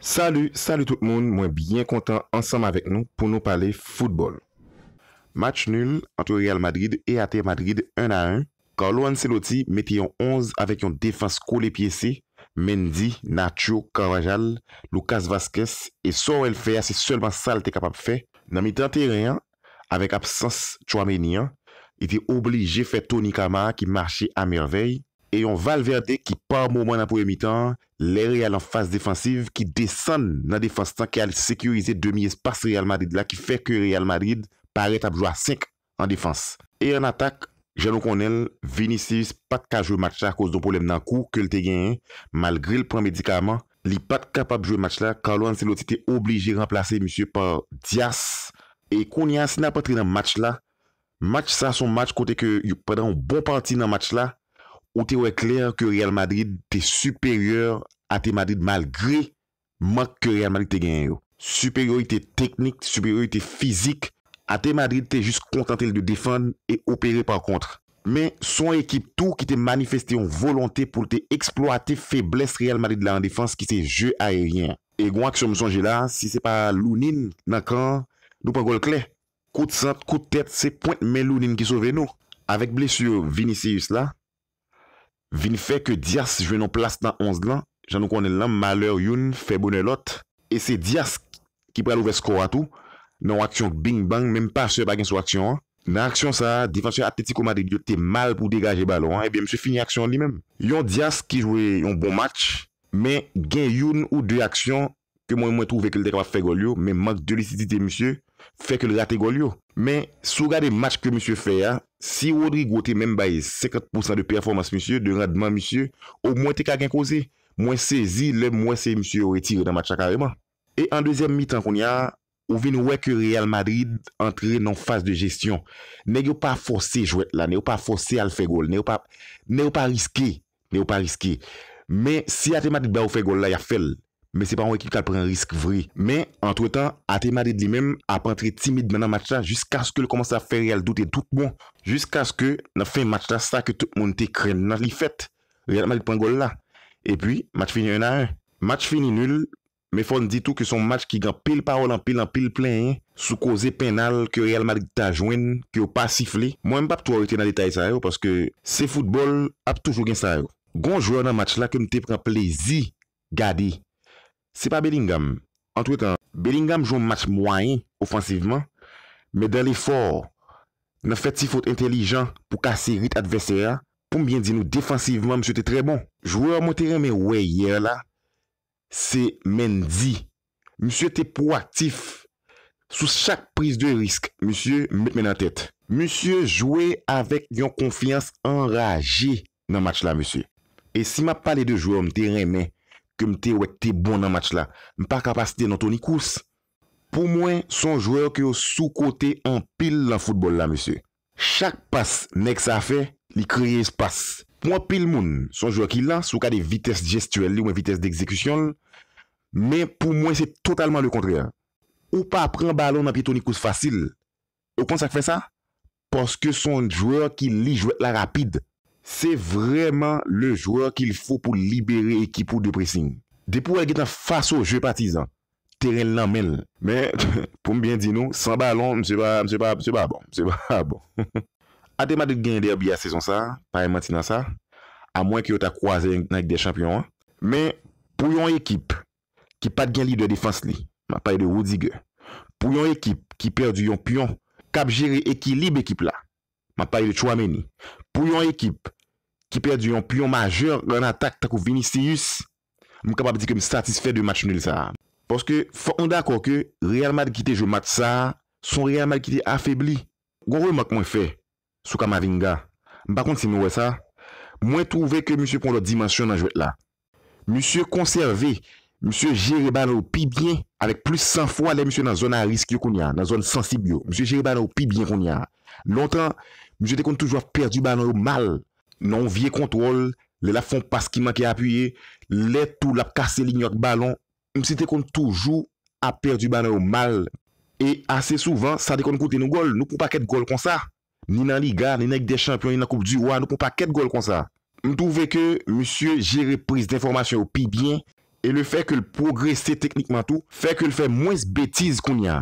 Salou, salou tout moun, mwen byen kontan ansam avèk nou pou nou pale foutbol. Match nul antre Real Madrid e Ate Madrid 1-1. Karl-Johan Seloti meti yon 11 avèk yon defans koule piye se. Mendy, Nacho, Karajal, Lucas Vazquez et so an el fè ya se selman sa l te kapap fè. Nan mi tante rien, avèk absens Chouaménien, iti oblige fè Tony Kamar ki marche amervey. E yon Valverde ki pa mouman apou e mi tan, le Real en fase defansive ki desan nan defans tanke al sekyorize demi espase Real Madrid la, ki fek Real Madrid parete apjwa 5 nan defans. E yon atak, Jano Konel, Vinicius, pat ka jwe match la kouz do poulem nan kou, ke lte gen, malgre l pran medikaman, li pat kapab jwe match la, Karl-Johan Selotite obligi remplase monsieur par Dias, e kon yansi nan patre nan match la, match sa son match kote ke yon preden yon bon parti nan match la, Ou te wè kler ke Real Madrid te supèryor a te Madrid malgré mak ke Real Madrid te genyo. Supèryor te teknik, supèryor te fizik. A te Madrid te jist kontantel de defan e operè par kontre. Men, son ekip tou ki te manifestè yon volontè pou te eksploate febles Real Madrid la en defans ki se jè aèryen. E gwa ki se msonjè la, si se pa Lounine, nakan, nou pa gol kle. Kou de sant, kou de tèt, se pointe men Lounine ki sove nou. Avèk blè sur Vinicius la... Vin fe ke Dias je nou plas nan 11 lan, jan nou konen lan maler yon, febounen lot E se Dias ki pral ouve skor atou, nan waksyon bing bang, menm pa se bagen sou waksyon Nan waksyon sa, difansyon ateti komade yote mal pou degaje balon, ebyen mse fini waksyon li menm Yon Dias ki jwe yon bon match, men gen yon ou de waksyon ke mwen mwen trouve ke l dekwa fegol yo, men mank de lisiti de msye Fè ke le rate gol yo. Men, sou gade match ke msye fè ya, si Wodrigo te menm baye 50% de performans msye, de radman msye, ou mwen te kagen koze. Mwen sezi, le mwen se msye ou retire nan matcha kareman. E an deuxième mi tan kon ya, ou vin wè ke Real Madrid antre nan fase de gestyon. Nè yo pa force jouet la, nè yo pa force al fè gol, nè yo pa riske, nè yo pa riske. Men, si ate mati ba ou fè gol la, ya fèl. men se pa an ekip kal pren risk vre. Men, entre tan, a te maded li men, a pan tre timid men nan match la, jiska aske le komanse a fe real do te tout bon. Jiska aske na fe match la sa ke tout moun te kren nan li fet. Real maded pren gol la. E pi, match fini en a. Match fini nul, men fon di tou ke son match ki gan pil parol an pil an pil plen, sou koze penal, ke real maded ta jwen, ke ou pa sifle. Mwen m pa pto a ou te nan detay sa yo, paske se foutbol ap toujou gen sa yo. Gon jwa nan match la, ke nou te pren plezi gade. Se pa Bellingham, an tou etan, Bellingham joun match mwany, offensiveman, me dal e for, nan fet ti fote intelijan pou kase rit adversera, pou mbyen di nou defensiveman, msye te tre bon. Jouè an mwen teren me wey yer la, se men di, msye te pou aktif, sou chak pris de risk, msye met men an tet. Msye jouè avek yon konfians an raje nan match la, msye. E si ma pale de jouè an mwen teren me, ke m te wèk te bon nan match la, m pa kapasite nan Tony Kous. Pou mwen, son jwèw ki yo soukote an pil nan foudbol la, mese. Chak pas, nek sa fe, li kreye espas. Mwen pil moun, son jwèw ki lan, sou ka de vites gestuel li ou m vites de exekusyon li, men pou mwen se totalman le kontre. Ou pa pren balon nan pi Tony Kous fasil, ou pon sa k fe sa? Poske son jwèw ki li jwèw la rapide, Se vreman le jwere ki li fwo pou libere ekipou de pressing. Bon. De pou a getan faso je pati zan. Teren nan men. Men pou mbyen di nou. San balon mse pa mse pa mse pa bon. Mse pa bon. Ate mwen de gen derby a sezon sa. Pare mati nan sa. A mwen ki yo ta kwa zeng nan ek de champion. Men pou yon ekip. Ki pat gen li de defans li. Ma paye de wou dige. Pou yon ekip. Ki perdi yon piyon. Kab jere ekilib ekip la. Ma paye de chwa meni. Pou yon ekip. ki perdi yon piyon majeur, yon atak takou Vinicius, mwen kapab di ke m satisfe de match nou sa. Poske, fok m da kwa ke, realman ki te jo mat sa, son realman ki te afebli. Gourou m a kon fè, sou ka ma vinga. M bakon si m wè sa, mwen trouve ke msè kon lò dimension nan jwèt la. Msè konserve, msè jere ban nou pi bien, alek plus san fwa le msè nan zona risk yo kon ya, nan zona sensibyo. Msè jere ban nou pi bien kon ya. Lontan, msè de kon toujwa perdi ban nou mal, nan vye kontrol, le la fon pas ki manke apuyye, le tou lap kase lignot balon, msi te kon toujou ap perdu bane ou mal. E ase souvan, sa de kon koute nou gol, nou pou pa ket gol kon sa. Ni nan Liga, ni nan ek de champion, ni nan Koupe du Roi, nou pou pa ket gol kon sa. Mdouve ke, msye jere prise de informasyon ou pi bien, e le fe ke l progres se teknikman tou, fe ke l fe mwes betiz kon ya.